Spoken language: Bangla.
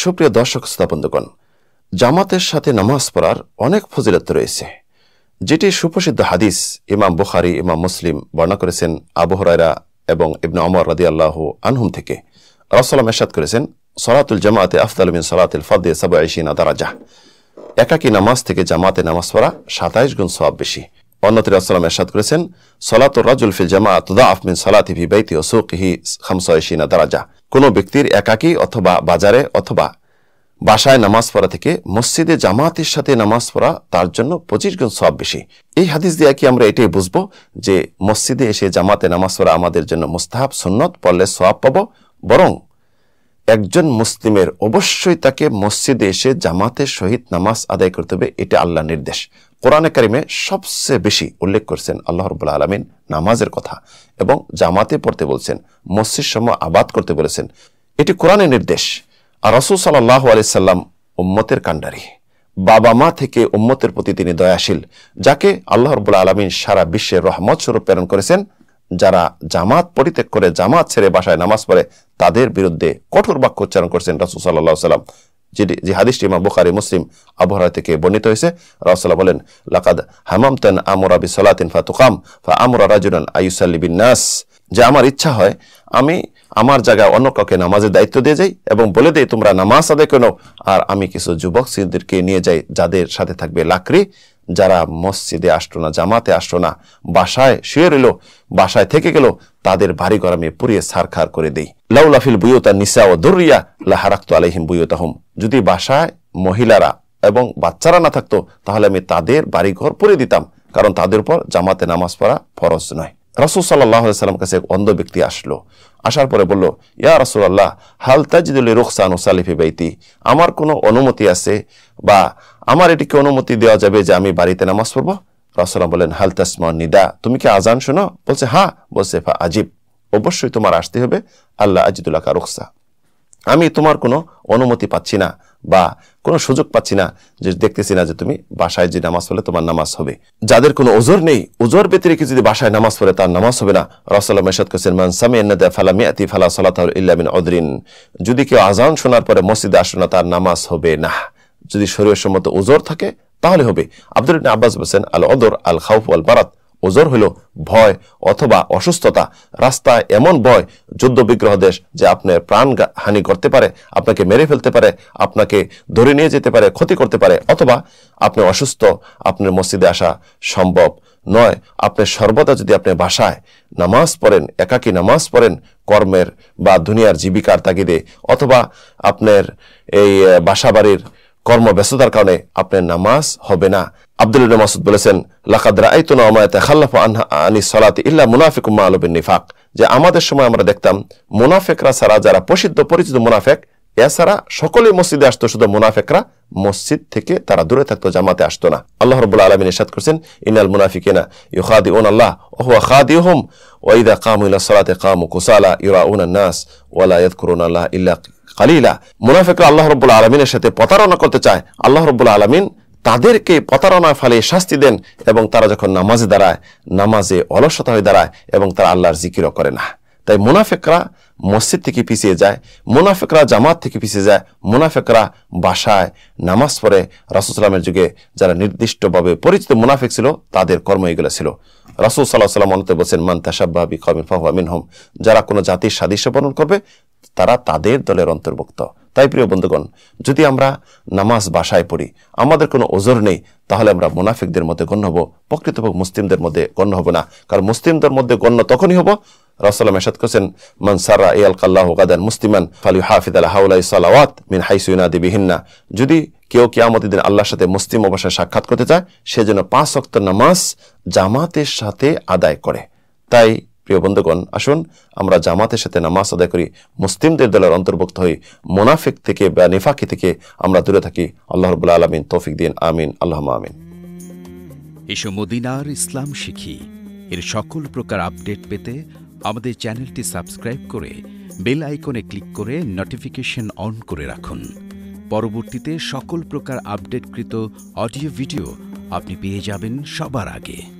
সুপ্রিয় দর্শক স্থাপন্দগণ জামাতের সাথে নামাজ পড়ার অনেক ফজিলত রয়েছে যেটি সুপ্রসিদ্ধ হাদিস ইমাম বুখারি ইমাম মুসলিম বর্ণনা করেছেন আবহরায়রা এবং ইবনে অমর রাদি আল্লাহ আনহুম থেকে রসালাম এরশাদ করেছেন সলাতুল জামাতে আফতালমিন সলাতুল ফদে সাবা ইসিন আদারাজা একাকি নামাজ থেকে জামাতে নামাজ পড়া সাতাইশ গুণ সব বেশি অন্যতর আসসালাম এরশাদ করেছেন সলাতুর রাজুল ফিল জামাত দা আফমিন সলাতি ভি বাইতি ও সুকিহি খামসা ইসিনা দারাজা কোনো ব্যক্তির একাকী অথবা বাজারে অথবা বাসায় নামাজ পড়া থেকে মসজিদে জামাতের সাথে নামাজ পড়া তার জন্য পঁচিশ গুণ সব বেশি এই হাদিস দিয়ে কি আমরা এটাই বুঝবো যে মসজিদে এসে জামাতে নামাজ পড়া আমাদের জন্য মুস্তাহাব সুন্নত পড়লে সব পাবো বরং একজন মুসলিমের অবশ্যই তাকে মসজিদে এসে জামাতের সহিত নামাজ আদায় করতে হবে এটা আল্লাহ নির্দেশ কোরআনে কারিমে সবচেয়ে বেশি উল্লেখ করছেন আল্লাহ রবুল্লা আলমিন নামাজের কথা এবং জামাতে পড়তে বলছেন মসজিদ সম আবাদ করতে বলেছেন এটি কোরআনের নির্দেশ আর রসুল সাল্লাহ আলিয়াল্লাম উম্মতের কাণ্ডারি বাবা মা থেকে উম্মতের প্রতি তিনি দয়াশীল যাকে আল্লাহ রবুল্লা আলমিন সারা বিশ্বের রহমত স্বরূপ প্রেরণ করেছেন যারা জামাত পরিত্যাগ করে জামাত ছেড়ে বাসায় নামাজ পড়ে তাদের বিরুদ্ধে কঠোর বাক্য উচ্চারণ করছেন রাসুল সাল্লাহ সাল্লাম যেটি যে হাদিসটি ইমাম বুখারি মুসলিম আবহাওয়া থেকে বর্ণিত হয়েছে রাসুল্লাহ বলেন লাকাদ হামাম তেন আমরা বি সালাতিন ফাতুকাম ফা আমরা রাজুলান আয়ুসাল্লি বিন নাস যে আমার ইচ্ছা হয় আমি আমার জায়গায় অন্য কাউকে নামাজের দায়িত্ব দিয়ে যাই এবং বলে দেই তোমরা নামাজ আদায় কেন আর আমি কিছু যুবক সিদ্ধিরকে নিয়ে যাই যাদের সাথে থাকবে লাকড়ি যারা মসজিদে আসলো না জামাতে আসলো না বাসায় শুয়ে রইল বাসায় থেকে গেল তাদের বাড়ি গরমে আমি পুড়িয়ে সারখার করে দেই লাউলাফিল বুয়তা নিসা ও দুরিয়া লাহারাক্ত আলহিম হুম যদি বাসায় মহিলারা এবং বাচ্চারা না থাকতো তাহলে আমি তাদের বাড়িঘর পুড়ে দিতাম কারণ তাদের উপর জামাতে নামাজ পড়া ফরজ নয় রাসুল সাল্লাহ সাল্লাম কাছে এক অন্ধ ব্যক্তি আসলো আসার পরে বলল ইয়া রাসুল আল্লাহ হাল তাজিদুল রুখসান সালিফি বাইতি আমার কোনো অনুমতি আছে বা আমার এটিকে অনুমতি দেওয়া যাবে যে আমি বাড়িতে নামাজ পড়বো রাসুল্লাহ বলেন হাল তাসমা নিদা তুমি কি আজান শোনো বলছে হ্যাঁ বলছে ফা আজিব অবশ্যই তোমার আসতে হবে আল্লাহ আজিদুল্লাহ কা রুখসা আমি তোমার কোনো অনুমতি পাচ্ছি না বা কোনো সুযোগ পাচ্ছি না যে দেখতেছি না যে তুমি বাসায় যে নামাজ পড়লে তোমার নামাজ হবে যাদের কোনো ওজোর নেই ওজোর ব্যতিরিকে যদি বাসায় নামাজ পড়ে তার নামাজ হবে না রসাল্লাহ মেশাদ কোসেন মান সামিয়া ফালা মিয়াতি ফালা সালাতাউল ইল্লামিন অদরিন যদি কেউ আজান শোনার পরে মসজিদে আসো না তার নামাজ হবে না যদি শরীরের সম্মত ওজোর থাকে তাহলে হবে আব্দুল আব্বাস হোসেন আল অদর আল খাউফ আল বারাত ওজোর হইল ভয় অথবা অসুস্থতা রাস্তায় এমন ভয় যুদ্ধবিগ্রহ দেশ যে আপনার প্রাণ হানি করতে পারে আপনাকে মেরে ফেলতে পারে আপনাকে ধরে নিয়ে যেতে পারে ক্ষতি করতে পারে অথবা আপনি অসুস্থ আপনার মসজিদে আসা সম্ভব নয় আপনি সর্বদা যদি আপনি বাসায় নামাজ পড়েন একাকী নামাজ পড়েন কর্মের বা দুনিয়ার জীবিকার তাগিদে অথবা আপনার এই বাসাবাড়ির কর্মব্যস্ততার কারণে আপনার নামাজ হবে না আব্দুল্লাহ মাসুদ বলেছেন লাকাদ খাল্লাফ আনহা আনি ইল্লা মুনাফিক উম্মা আলবিন নিফাক যে আমাদের সময় আমরা দেখতাম মুনাফেকরা যারা প্রসিদ্ধ পরিচিত মুনাফেক এছাড়া সকলে মসজিদে আসতো শুধু মুনাফেকরা মসজিদ থেকে তারা দূরে থাকতো জামাতে আসতো না আল্লাহ আলমিন ইসাদ করছেন ইনাল মুনাফিকেনা ইউ খাদি ওন আল্লাহ খাদি হোম ওয়াইদা সলাতে কুসালা ইউরা উন নাস ওয়ালা ইয়াদ করুন আল্লাহ ইল্লা কালিলা মুনাফেকরা আল্লাহ আলমিনের সাথে প্রতারণা করতে চায় আল্লাহ রবুল্লা আলমিন তাদেরকে প্রতারণার ফালে শাস্তি দেন এবং তারা যখন নামাজে দাঁড়ায় নামাজে অলসতা হয়ে দাঁড়ায় এবং তারা আল্লাহর জিকিরও করে না তাই মুনাফেকরা মসজিদ থেকে পিছিয়ে যায় মুনাফেকরা জামাত থেকে পিছিয়ে যায় মুনাফেকরা বাসায় নামাজ পড়ে রাসুসালামের যুগে যারা নির্দিষ্টভাবে পরিচিত মুনাফেক ছিল তাদের কর্ম এগুলো ছিল রাসুল সাল্লাহ সাল্লাম অনতে বলছেন মান তাসাবাবি কমিন ফাহমিন হোম যারা কোনো জাতির সাদৃশ্য বর্ণন করবে তারা তাদের দলের অন্তর্ভুক্ত তাই প্রিয় বন্ধুগণ যদি আমরা নামাজ বাসায় পড়ি আমাদের কোনো ওজোর নেই তাহলে আমরা মুনাফিকদের মধ্যে গণ্য হব প্রকৃতপক্ষে মুসলিমদের মধ্যে গণ্য হব না কারণ মুসলিমদের মধ্যে গণ্য তখনই হব রাসাল্লাম এসাদ করছেন মনসারা এ কাল্লাহ গাদান মুসলিমান ফালি হাফিদ আল হাউলাই সালাওয়াত মিন হাইসুইনা দিবিহিন্না যদি কেউ কে আমাদের দিন আল্লাহর সাথে মুসলিম অবসায় সাক্ষাৎ করতে চায় সে যেন পাঁচ অক্ত নামাজ জামাতের সাথে আদায় করে তাই প্রিয় বন্ধুগণ আসুন আমরা জামাতের সাথে নামাজ আদায় করি মুসলিমদের দলের অন্তর্ভুক্ত হই মোনাফিক থেকে বা নিফাকি থেকে আমরা দূরে থাকি আল্লাহ রবুল্লা আলমিন তৌফিক দিন আমিন আল্লাহ আমিন এসো মদিনার ইসলাম শিখি এর সকল প্রকার আপডেট পেতে আমাদের চ্যানেলটি সাবস্ক্রাইব করে বেল আইকনে ক্লিক করে নোটিফিকেশন অন করে রাখুন পরবর্তীতে সকল প্রকার আপডেটকৃত অডিও ভিডিও আপনি পেয়ে যাবেন সবার আগে